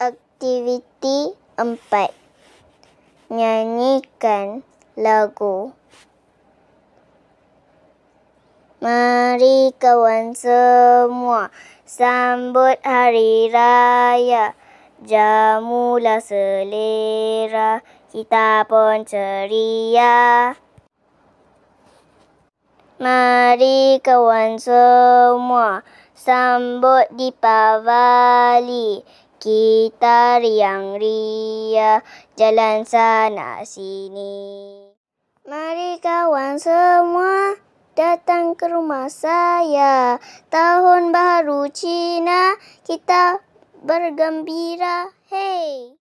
aktiviti empat. Nyanyikan lagu. Mari kawan semua sambut hari raya. Jamulah selera, kita pun ceria. Mari kawan semua sambut di pavali kita riang ria jalan sana sini. Mari kawan semua datang ke rumah saya. Tahun baru Cina kita bergembira. Hey!